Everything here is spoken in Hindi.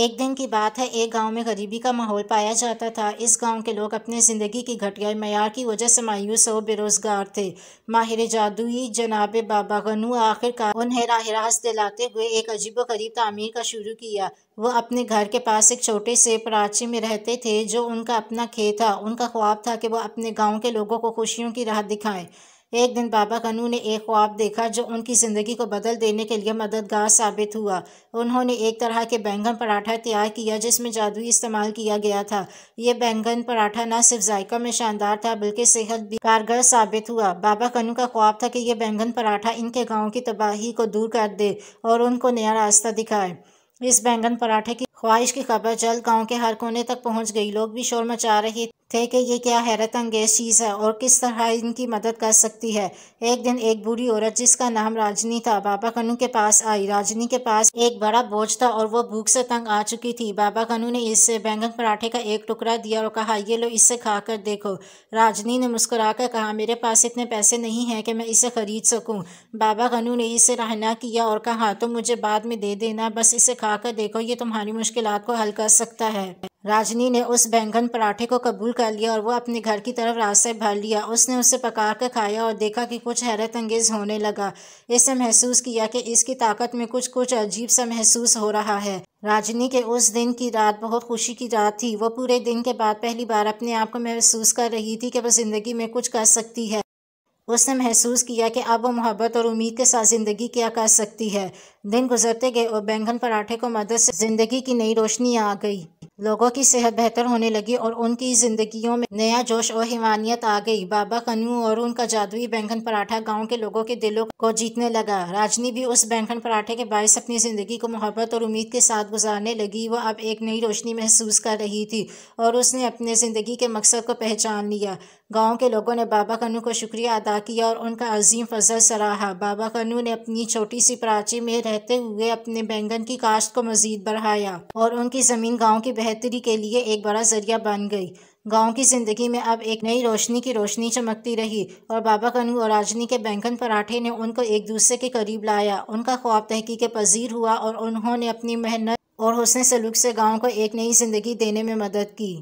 एक दिन की बात है एक गांव में गरीबी का माहौल पाया जाता था इस गांव के लोग अपने ज़िंदगी की घटिया मैार की वजह से मायूस और बेरोज़गार थे माहिर जादुई जनाब बाबा गनू आखिरकार उन्हें राह दिलाते हुए एक अजीब गरीब तामीर का शुरू किया वो अपने घर के पास एक छोटे से प्राची में रहते थे जो उनका अपना खेत था उनका ख्वाब था कि वह अपने गाँव के लोगों को खुशियों की राह दिखाएँ एक दिन बाबा कनू ने एक ख्वाब देखा जो उनकी ज़िंदगी को बदल देने के लिए मददगार साबित हुआ उन्होंने एक तरह के बैंगन पराठा तैयार किया जिसमें जादुई इस्तेमाल किया गया था ये बैंगन पराठा न सिर्फ जायका में शानदार था बल्कि सेहत भी कारगर साबित हुआ बाबा कनू का ख्वाब था कि यह बैंगन पराठा इनके गाँव की तबाही को दूर कर दे और उनको नया रास्ता दिखाए इस बैंगन पराठे की ख्वाहिश की खबर जल्द गांव के हर कोने तक पहुंच गई लोग भी शोर मचा रहे थे कि ये क्या हैरत अंगेज चीज़ है और किस तरह इनकी मदद कर सकती है एक दिन एक बूढ़ी औरत जिसका नाम राजनी था बाबा कनू के पास आई राजनी के पास एक बड़ा बोझ था और वो भूख से तंग आ चुकी थी बाबा कनू ने इससे बैंगन पराठे का एक टुकड़ा दिया और कहा ये लो इसे खा कर देखो राजनी ने कर कहा मेरे पास इतने पैसे नहीं हैं कि मैं इसे खरीद सकूँ बाबा कनू ने इसे रहना किया और कहा तुम तो मुझे बाद में दे देना बस इसे खा कर देखो ये तुम्हारी मुश्किल को हल कर सकता है राजनी ने उस बैंगन पराठे को कबूल कर लिया और वो अपने घर की तरफ रास्ते भर लिया उसने उसे पका कर खाया और देखा कि कुछ हैरत अंगेज होने लगा इसने महसूस किया कि इसकी ताकत में कुछ कुछ अजीब सा महसूस हो रहा है राजनी के उस दिन की रात बहुत खुशी की रात थी वो पूरे दिन के बाद पहली बार अपने आप को महसूस कर रही थी कि वह ज़िंदगी में कुछ कर सकती है उसने महसूस किया कि अब वो मोहब्बत और उम्मीद के साथ ज़िंदगी क्या कर सकती है दिन गुजरते गए और बैंगन पराठे को मदद से ज़िंदगी की नई रोशनी आ गई लोगों की सेहत बेहतर होने लगी और उनकी ज़िंदगियों में नया जोश और हिमानियत आ गई बाबा कनू और उनका जादुई बैंगन पराठा गांव के लोगों के दिलों को जीतने लगा राजनी भी उस बैंगन पराठे के बायस अपनी ज़िंदगी को मोहब्बत और उम्मीद के साथ गुजारने लगी वह अब एक नई रोशनी महसूस कर रही थी और उसने अपने ज़िंदगी के मकसद को पहचान लिया गांव के लोगों ने बाबा कन्नू को शुक्रिया अदा किया और उनका अजीम फजल सराहा बाबा कन्नू ने अपनी छोटी सी प्राची में रहते हुए अपने बैंगन की काश्त को मजीद बढ़ाया और उनकी ज़मीन गांव की बेहतरी के लिए एक बड़ा जरिया बन गई गांव की ज़िंदगी में अब एक नई रोशनी की रोशनी चमकती रही और बाबा कनू और राजनी के बैंगन पराठे ने उनको एक दूसरे के करीब लाया उनका ख्वाब तहकीक पजीर हुआ और उन्होंने अपनी मेहनत और हुसन सलूक से गांव को एक नई ज़िंदगी देने में मदद की